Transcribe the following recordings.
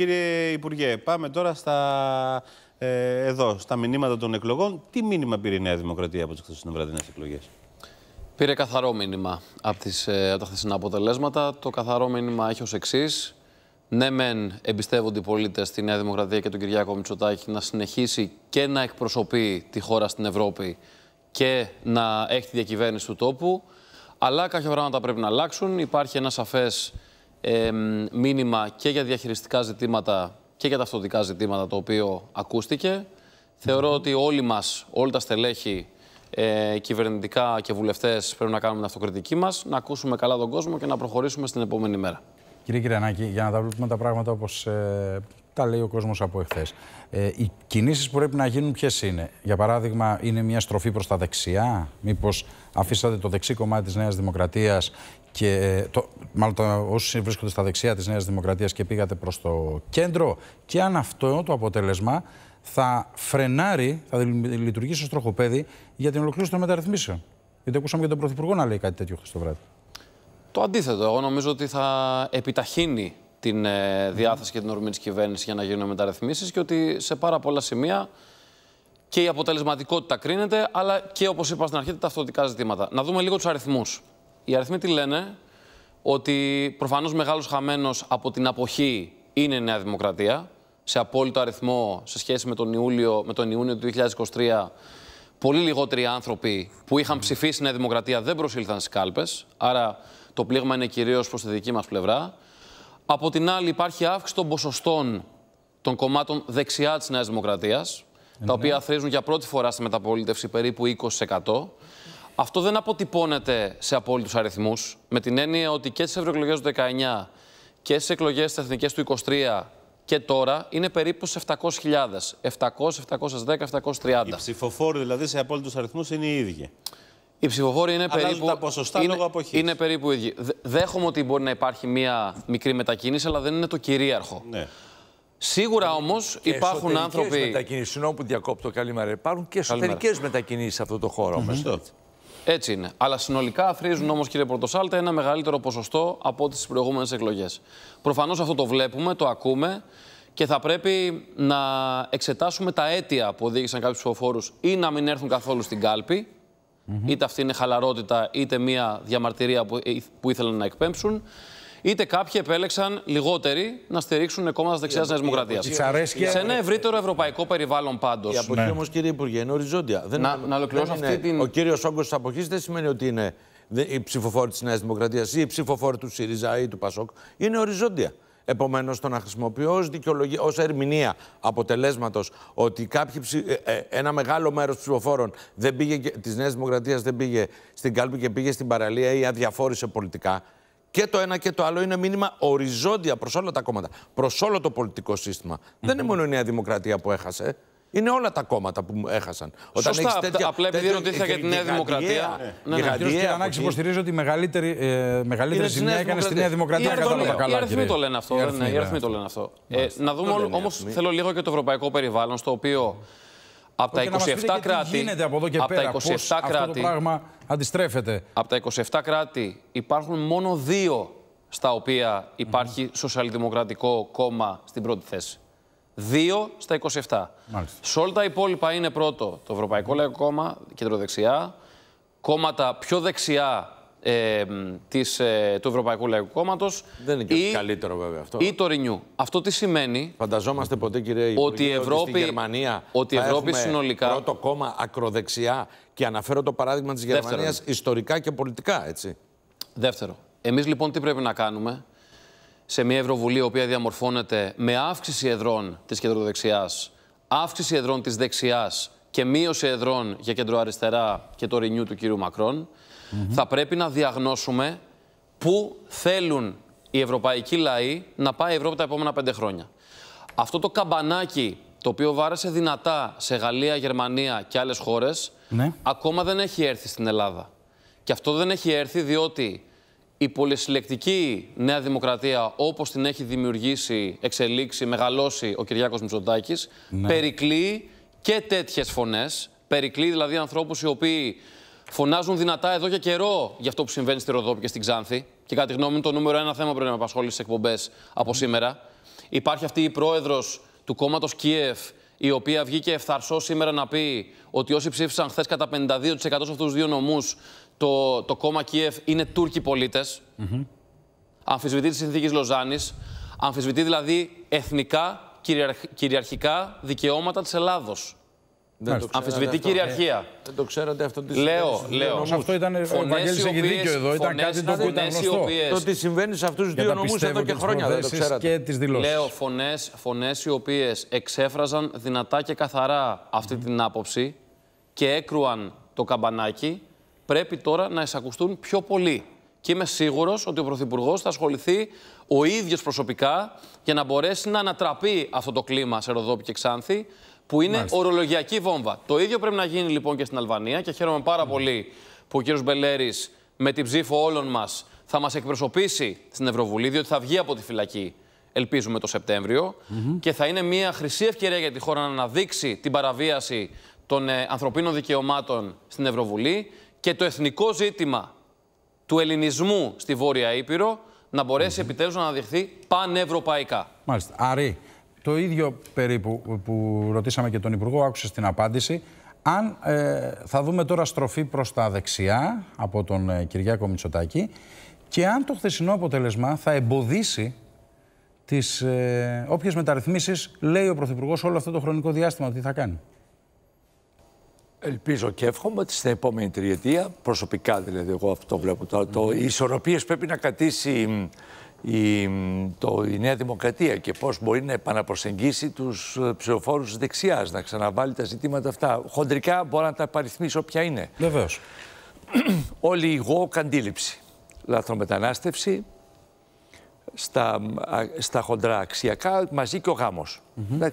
Κύριε Υπουργέ, πάμε τώρα στα, ε, εδώ, στα μηνύματα των εκλογών. Τι μήνυμα πήρε η Νέα Δημοκρατία από τις χθεσινοβραδινές εκλογές. Πήρε καθαρό μήνυμα από, τις, ε, από τα χθεσινά αποτελέσματα. Το καθαρό μήνυμα έχει ως εξής. Ναι, μεν εμπιστεύονται οι πολίτες στη Νέα Δημοκρατία και τον Κυριάκο Μητσοτάκη να συνεχίσει και να εκπροσωπεί τη χώρα στην Ευρώπη και να έχει τη διακυβέρνηση του τόπου. Αλλά κάποια πράγματα πρέπει να αλλάξουν. Υπάρχει ένα σαφές ε, μήνυμα και για διαχειριστικά ζητήματα και για ταυτοτικά ζητήματα το οποίο ακούστηκε. Θεωρώ ότι όλοι μας, όλοι τα στελέχη, ε, κυβερνητικά και βουλευτές πρέπει να κάνουμε την αυτοκριτική μας, να ακούσουμε καλά τον κόσμο και να προχωρήσουμε στην επόμενη μέρα. Κύριε Κυριανάκη, για να τα βλέπουμε τα πράγματα όπως ε, τα λέει ο κόσμος από εχθές. Ε, οι κινήσεις που πρέπει να γίνουν ποιες είναι. Για παράδειγμα, είναι μια στροφή προς τα δεξιά. Μήπως αφήσατε το δεξί κομμάτι της Νέας Δημοκρατίας και ε, το, μάλλον όσοι βρίσκονται στα δεξιά της Νέας Δημοκρατίας και πήγατε προς το κέντρο και αν αυτό το αποτέλεσμα θα φρενάρει, θα λειτουργήσει ως τροχοπέδι για την ολοκλήρωση των μεταρρυθμίσεων. Γιατί ακούσαμε και τον Πρωθυπουργό να λέει κάτι τέτοιο χθες το βράδυ. Το αντίθετο. Εγώ νομίζω ότι θα επιταχύνει την ε, διάθεση και την ορμή της κυβέρνησης για να γίνουν μεταρρυθμίσεις και ότι σε πάρα πολλά σημεία και η αποτελεσματικότητα κρίνεται, αλλά και όπως είπα στην αρχή τα ταυτοτικά ζητήματα. Να δούμε λίγο τους αριθμούς. Οι αριθμοί τι λένε, ότι προφανώς μεγάλος χαμένος από την αποχή είναι η Νέα Δημοκρατία. Σε απόλυτο αριθμό σε σχέση με τον Ιούλιο, με τον Ιούνιο του 2023, πολύ λιγότεροι άνθρωποι που είχαν ψηφίσει Νέα Δημοκρατία δεν προσήλθαν στις κάλπες. Άρα το πλήγμα είναι κυρίως προς τη δική μας πλευρά. Από την άλλη, υπάρχει αύξηση των ποσοστών των κομμάτων δεξιά της Νέας Δημοκρατίας, τα ναι. οποία θρίζουν για πρώτη φορά στη μεταπολίτευση περίπου 20%. Αυτό δεν αποτυπώνεται σε απόλυτους αριθμούς, με την έννοια ότι και στις ευρωεκλογές του 19 και στις εκλογές τη εθνικές του 23 και τώρα είναι περίπου σε 700.000. 700, 710, 730. Οι ψηφοφόροι δηλαδή σε απόλυτους αριθμούς είναι οι ίδιοι. Οι ψηφοφόροι είναι Αλλάζουν περίπου. Τα ποσοστά είναι, λόγω αποχής. είναι περίπου ίδιοι. Δέχομαι ότι μπορεί να υπάρχει μία μικρή μετακίνηση, αλλά δεν είναι το κυρίαρχο. Ναι. Σίγουρα όμως υπάρχουν άνθρωποι. Μετακινήσεις, συγγνώμη που διακόπτω, καλή μέρα. Υπάρχουν και εσωτερικές μετακινήσεις σε αυτό το χώρο. Mm έτσι είναι. Αλλά συνολικά αφρίζουν όμως, κύριε Πορτοσάλτα, ένα μεγαλύτερο ποσοστό από τι προηγούμενες εκλογές. Προφανώς αυτό το βλέπουμε, το ακούμε και θα πρέπει να εξετάσουμε τα αίτια που οδήγησαν κάποιους ψηφοφόρους ή να μην έρθουν καθόλου στην κάλπη. Mm Είτε αυτή είναι χαλαρότητα, είτε μια διαμαρτυρία που, που ήθελαν να εκπέμψουν είτε κάποιοι επέλεξαν λιγότεροι να στηρίξουν κόμματα δεξιά Νέα Δημοκρατία. Σε ένα ευρύτερο ευρωπαϊκό περιβάλλον πάντως. Η αποχή ναι. όμως, κύριε Υπουργέ, είναι οριζόντια. Δεν να, είναι, να ολοκληρώσω αυτή είναι, την. Ο κύριος όγκος της αποχής δεν σημαίνει ότι είναι οι ψηφοφόροι της Νέας Δημοκρατίας ή οι ψηφοφόροι του ΣΥΡΙΖΑ ή του ΠΑΣΟΚ. Είναι οριζόντια. Επομένως, το να χρησιμοποιώ ω δικαιολογία, ως ερμηνεία αποτελέσματος ότι κάποιοι ε, ε, ένα μεγάλο μέρος ψηφοφόρων της Νέας Δημοκρατίας δεν πήγε στην κάλπη και πήγε στην παραλία ή αδιαφόρησε πολιτικά και το ένα και το άλλο είναι μήνυμα οριζόντια προς όλα τα κόμματα, προς όλο το πολιτικό σύστημα. Δεν είναι μόνο η Νέα Δημοκρατία που έχασε. Είναι όλα τα κόμματα που έχασαν. Όταν Σωστά, τέτοια, απλά επειδή ρωτήθηκα για τη Νέα Δημοκρατία. Ναι, ναι, ναι. ναι. Ο Κυριανάκη υποστηρίζει ότι η μεγαλύτερη, ε, μεγαλύτερη ζημιά έκανε στη Νέα Δημοκρατία κατά τα καλά. Οι ναι, αριθμοί το λένε αυτό. Οι αριθμοί το λένε αυτό. Ε, να δούμε όμως, θέλω λίγο και το ευρωπαϊκό περιβάλλον, στο οποίο από τα 27 κράτη. από πέρα, τα κράτη, το αντιστρέφεται. Από τα 27 κράτη υπάρχουν μόνο δύο στα οποία υπάρχει mm σοσιαλδημοκρατικό κόμμα στην πρώτη θέση. Δύο στα 27. Μάλιστα. Σε όλα τα υπόλοιπα είναι πρώτο το Ευρωπαϊκό Λαϊκό Κόμμα, κεντροδεξιά, κόμματα πιο δεξιά της, ε, του Ευρωπαϊκού Λαϊκού Κόμματος. Δεν είναι η Ευρώπη, ότι στη Γερμανία ότι η Ευρώπη θα συνολικά. πρώτο κόμμα ακροδεξιά. Και αναφέρω το παράδειγμα τη Γερμανία ιστορικά και πολιτικά, έτσι. Δεύτερο. Εμεί λοιπόν τι σημαινει φανταζομαστε ποτε κυριε υπουργε οτι η ευρωπη οτι στη γερμανια οτι η ευρωπη συνολικα πρωτο κομμα ακροδεξια και αναφερω το παραδειγμα της γερμανια ιστορικα και πολιτικα ετσι δευτερο εμει λοιπον τι πρεπει να κάνουμε σε μια Ευρωβουλή η οποία διαμορφώνεται με αύξηση εδρών της κεντροδεξιάς, αύξηση εδρών της δεξιάς και μείωση εδρών για κεντροαριστερά και το ρηνιού του κυρίου Μακρόν, θα πρέπει να διαγνώσουμε πού θέλουν οι ευρωπαϊκοί λαοί να πάει η Ευρώπη τα επόμενα πέντε χρόνια. Αυτό το καμπανάκι το οποίο βάρεσε δυνατά σε Γαλλία, Γερμανία και άλλες χώρες, ναι. ακόμα δεν έχει έρθει στην Ελλάδα. Και αυτό δεν έχει έρθει διότι η πολυσυλλεκτική Νέα Δημοκρατία, όπως την έχει δημιουργήσει, εξελίξει, μεγαλώσει ο Κυριάκος Μητσοτάκης, ναι και τέτοιες φωνές. Περικλεί δηλαδή ανθρώπους οι οποίοι φωνάζουν δυνατά εδώ και καιρό για αυτό που συμβαίνει στη Ροδόπη και στην Ξάνθη. Και κατά τη γνώμη μου, το νούμερο ένα θέμα πρέπει να απασχολεί στις εκπομπές από σήμερα. Υπάρχει αυτή η πρόεδρος του κόμματος Κίεφ, η οποία βγήκε εφθαρσό σήμερα να πει ότι όσοι ψήφισαν χθες κατά 52% σε αυτούς τους δύο νομούς, το, το κόμμα Κίεφ είναι Τούρκοι πολίτες. Mm -hmm. Αμφισβητεί τη συνθήκη Λοζάνης. Αμφισβητεί δηλαδή εθνικά κυριαρχ, κυριαρχικά δικαιώματα της Ελλάδος. Αμφισβητή κυριαρχία. Ε, δεν το ξέρατε αυτό τι λέω, λέω. Αυτό ήταν ε, φωνές έχει δίκιο εδώ. Ήταν κάτι το οποίο ήταν γνωστό. Το ότι συμβαίνει σε αυτούς του δύο νομούς εδώ και χρόνια δεν το ξέρατε. Λέω φωνές φωνές οι οποίες εξέφραζαν δυνατά και καθαρά αυτή την άποψη και έκρουαν το καμπανάκι. Πρέπει τώρα να εισακουστούν πιο πολύ. Και είμαι σίγουρος ότι ο Πρωθυπουργός θα ασχοληθεί ο ίδιος προσωπικά για να μπορέσει να ανατραπεί αυτό το κλίμα σε Ροδόπη και Ξάνθη, που είναι ορολογιακή βόμβα. Το ίδιο πρέπει να γίνει λοιπόν και στην Αλβανία και χαίρομαι πάρα ναι. πολύ που ο κ. Μπελέρης με την ψήφο όλων μας θα μας εκπροσωπήσει στην Ευρωβουλή, διότι θα βγει από τη φυλακή, ελπίζουμε, το Σεπτέμβριο. Και θα είναι μια χρυσή ευκαιρία για τη χώρα να αναδείξει την παραβίαση των ε, ανθρωπίνων δικαιωμάτων στην Ευρωβουλή και το εθνικό ζήτημα του ελληνισμού στη Βόρεια Ήπειρο να μπορέσει mm επιτέλους να αναδειχθεί πανευρωπαϊκά. Μάλιστα. Άρη, το ίδιο περίπου που ρωτήσαμε και τον Υπουργό, άκουσε την απάντηση. Αν ε, θα δούμε τώρα στροφή προς τα δεξιά από τον ε, Κυριάκο Μητσοτάκη και αν το χθεσινό αποτέλεσμα θα εμποδίσει τις ε, όποιες μεταρρυθμίσεις λέει ο Πρωθυπουργός όλο αυτό το χρονικό διάστημα ότι θα κάνει. Ελπίζω και εύχομαι ότι στην επόμενη τριετία, προσωπικά δηλαδή, εγώ αυτό βλέπω. Το, το, οι ισορροπίες πρέπει να κατήσει η, η Νέα Δημοκρατία και πώς μπορεί να επαναπροσεγγίσει τους ε, ψηφοφόρους της δεξιάς, να ξαναβάλει τα ζητήματα αυτά. Χοντρικά μπορώ να τα παριθμίσω ποια είναι. Βεβαίως. Όλη η γόκ αντίληψη. Λαθρομετανάστευση, στα, στα χοντρά αξιακά, μαζί και ο γάμος. mm -hmm.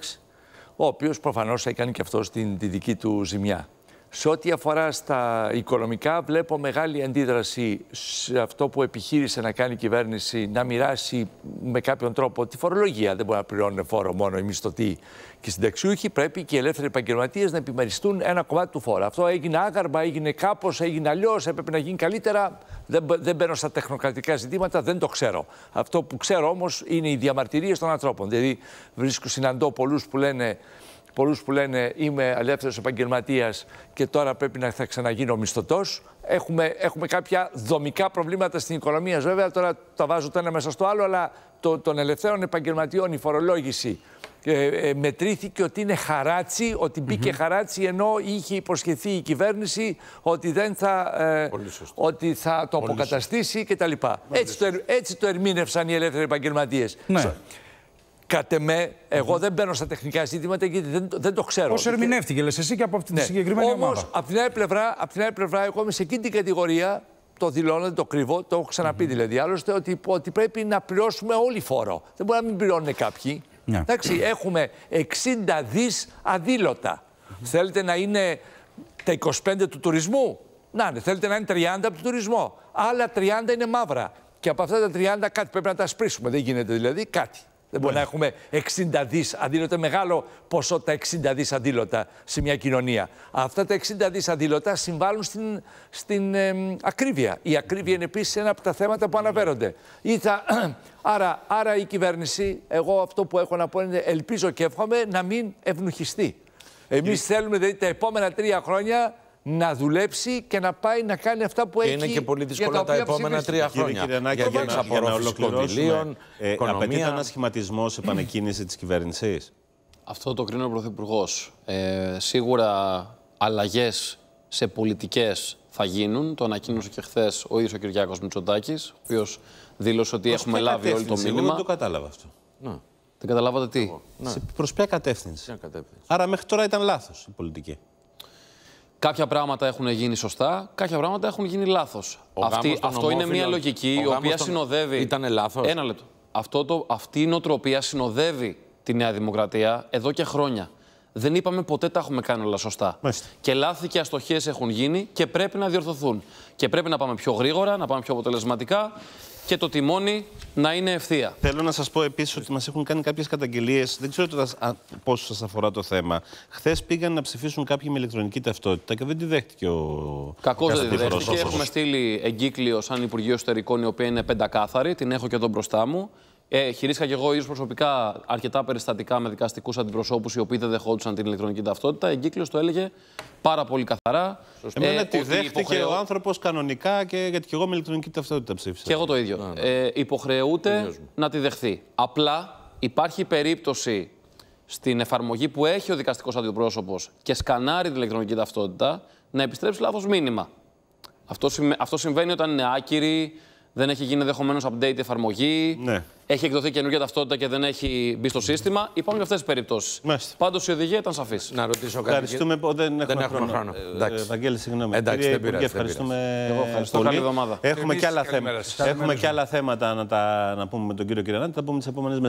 Ο οποίος προφανώς έκανε και αυτό τη δική του ζημιά. Σε ό,τι αφορά στα οικονομικά, βλέπω μεγάλη αντίδραση σε αυτό που επιχείρησε να κάνει η κυβέρνηση να μοιράσει με κάποιον τρόπο τη φορολογία. Δεν μπορεί να πληρώνουν φόρο μόνο οι μισθωτοί και οι συνταξιούχοι. Πρέπει και οι ελεύθεροι επαγγελματίες να επιμεριστούν ένα κομμάτι του φόρου. Αυτό έγινε άγαρμα, έγινε κάπως, έγινε αλλιώς, έπρεπε να γίνει καλύτερα. Δεν, δεν μπαίνω στα τεχνοκρατικά ζητήματα, δεν το ξέρω. Αυτό που ξέρω όμως είναι οι διαμαρτυρίες των ανθρώπων. Δηλαδή, βρίσκω, συναντώ πολλούς που λένε πολλούς που λένε Είμαι ελεύθερος επαγγελματίας και τώρα πρέπει να θα ξαναγίνω μισθωτός. Έχουμε, έχουμε κάποια δομικά προβλήματα στην οικονομία. Βέβαια, τώρα τα βάζω το ένα μέσα στο άλλο, αλλά το, των ελευθέρων επαγγελματιών η φορολόγηση ε, ε, μετρήθηκε ότι είναι χαράτσι, ότι μπήκε mm χαράτσι ενώ είχε υποσχεθεί η κυβέρνηση ότι, δεν θα, ε, ότι θα το αποκαταστήσει κτλ. Έτσι το, έτσι το ερμήνευσαν οι ελεύθεροι επαγγελματίες. Ναι. Κατ' εμέ, εγώ δεν μπαίνω στα τεχνικά ζητήματα γιατί δεν, δεν το ξέρω. Πώ ερμηνεύτηκε, λες εσύ και από αυτή ναι. τη συγκεκριμένη Όμως, ομάδα. Απ' την, άλλη πλευρά, απ την άλλη πλευρά, εγώ είμαι σε εκείνη την κατηγορία. Το δηλώνω, το κρύβω, το έχω ξαναπεί mm δηλαδή. Άλλωστε ότι, πρέπει να πληρώσουμε όλοι φόρο. Δεν μπορεί να μην πληρώνουν κάποιοι. Ναι. Εντάξει, έχουμε 60 δις αδήλωτα. Θέλετε να είναι τα 25 του τουρισμού. Να είναι. Θέλετε να είναι 30 από τον τουρισμό. Άλλα 30 είναι μαύρα. Και από αυτά τα 30 κάτι πρέπει να τα σπρίσουμε. Δεν γίνεται δηλαδή κάτι. Δεν μπορεί ναι. να έχουμε 60 δις αντίλωτα, μεγάλο ποσό τα 60 δις αντίλωτα σε μια κοινωνία. Αυτά τα 60 δις αντίλωτα συμβάλλουν στην, στην ακρίβεια. Η ακρίβεια είναι επίσης ένα από τα θέματα που αναφέρονται. Ή θα, άρα, άρα αρα αρα εγώ αυτό που έχω να πω είναι ελπίζω και εύχομαι να μην ευνουχιστεί. Εμείς θέλουμε δηλαδή τα επόμενα τρία χρόνια να δουλέψει και να πάει να κάνει αυτά που έχει. Και είναι και πολύ δύσκολα τα, επόμενα τρία χρόνια. Κύριε Κυριανάκη, για, να, ολοκληρώσουμε, ε, ε απαιτείται ένας σχηματισμός επανεκκίνησης της κυβέρνησης. Αυτό το κρίνει ο Πρωθυπουργός. Ε, σίγουρα αλλαγές σε πολιτικές θα γίνουν. Το ανακοίνωσε και χθες ο ίδιος ο Κυριάκος Μητσοτάκης, ο οποίος δήλωσε ότι έχουμε λάβει όλο το μήνυμα. Δεν το κατάλαβα αυτό. Να. Δεν καταλάβατε τι. Ναι. Προς ποια κατεύθυνση. Άρα μέχρι τώρα ήταν λάθος η πολιτική. Κάποια πράγματα έχουν γίνει σωστά, κάποια πράγματα έχουν γίνει λάθος. Αυτό είναι μια λογική η οποία συνοδεύει. Ήταν λάθος. Ένα λεπτό. Αυτό το, αυτή η νοοτροπία συνοδεύει τη Νέα Δημοκρατία εδώ και χρόνια. Δεν είπαμε ποτέ τα έχουμε κάνει όλα σωστά. Και λάθη και αστοχίες έχουν γίνει και πρέπει να διορθωθούν. Και πρέπει να πάμε πιο γρήγορα, να πάμε πιο αποτελεσματικά και το τιμόνι να είναι ευθεία. Θέλω να σας πω επίσης ότι μας έχουν κάνει κάποιες καταγγελίες. Δεν ξέρω πόσο σας αφορά το θέμα. Χθες πήγαν να ψηφίσουν κάποιοι με ηλεκτρονική ταυτότητα και δεν τη δέχτηκε ο. Κακό δεν τη δέχτηκε. Έχουμε στείλει εγκύκλιο σαν Υπουργείο Εσωτερικών, η οποία είναι πεντακάθαρη. Την έχω και εδώ μπροστά μου. Ε, χειρίστηκα και εγώ ίδιο προσωπικά αρκετά περιστατικά με δικαστικούς αντιπροσώπους οι οποίοι δεν δεχόντουσαν την ηλεκτρονική ταυτότητα. Εγκύκλειο το έλεγε πάρα πολύ καθαρά. Σωστή. Εμένα ε, τη δέχτηκε ο άνθρωπος κανονικά και γιατί και εγώ με ηλεκτρονική ταυτότητα ψήφισα. Και εγώ το ίδιο. Ναι, ναι. Ε, υποχρεούται να τη δεχθεί. Απλά υπάρχει περίπτωση στην εφαρμογή που έχει ο δικαστικός αντιπρόσωπος και σκανάρει την ηλεκτρονική ταυτότητα να επιστρέψει λάθος μήνυμα. Αυτό, Αυτό συμβαίνει όταν είναι άκυρη, δεν έχει γίνει ενδεχομένως update εφαρμογή. Ναι. Έχει εκδοθεί καινούργια ταυτότητα και δεν έχει μπει στο σύστημα. Υπάρχουν και αυτές τις περιπτώσεις. Πάντως η οδηγία ήταν σαφής. Να ρωτήσω κάτι. Ευχαριστούμε δεν έχουμε χρόνο. χρόνο. Ε, συγγνώμη. Εντάξει, δεν πειράζει. Ευχαριστούμε Εγώ ευχαριστώ. Καλή εβδομάδα. Έχουμε, και άλλα, θέματα. να, τα, πούμε με τον κύριο Κυρανάτη. Θα τα πούμε τις επόμενες μέρες.